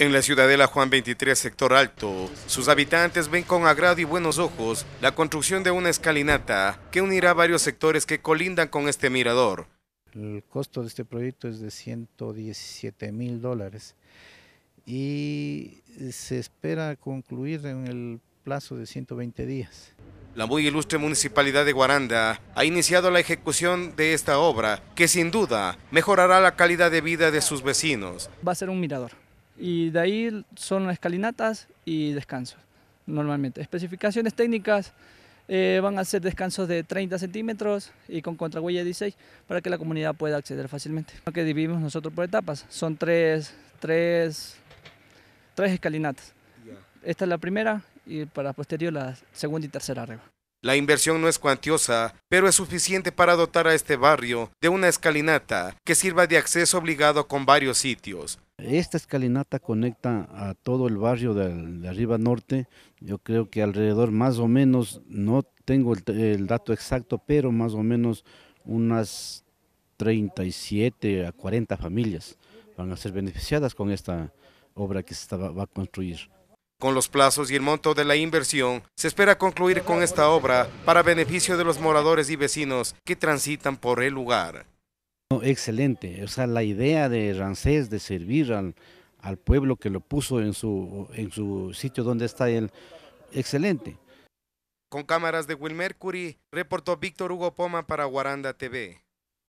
En la ciudadela Juan 23, sector alto, sus habitantes ven con agrado y buenos ojos la construcción de una escalinata que unirá varios sectores que colindan con este mirador. El costo de este proyecto es de 117 mil dólares y se espera concluir en el plazo de 120 días. La muy ilustre municipalidad de Guaranda ha iniciado la ejecución de esta obra que sin duda mejorará la calidad de vida de sus vecinos. Va a ser un mirador y de ahí son escalinatas y descansos, normalmente. Especificaciones técnicas eh, van a ser descansos de 30 centímetros y con contrahuella 16 para que la comunidad pueda acceder fácilmente. Lo que dividimos nosotros por etapas son tres, tres escalinatas. Esta es la primera y para posterior la segunda y tercera arriba. La inversión no es cuantiosa, pero es suficiente para dotar a este barrio de una escalinata que sirva de acceso obligado con varios sitios, esta escalinata conecta a todo el barrio de, arriba norte. Yo creo que alrededor más o menos, no tengo el, dato exacto, pero más o menos unas 37 a 40 familias van a ser beneficiadas con esta obra que se va a construir. Con los plazos y el monto de la inversión, se espera concluir con esta obra para beneficio de los moradores y vecinos que transitan por el lugar excelente. O sea, la idea de Rancés de servir al, al pueblo que lo puso en su, en su sitio donde está él, excelente. Con cámaras de Will Mercury, reportó Víctor Hugo Poma para Guaranda TV.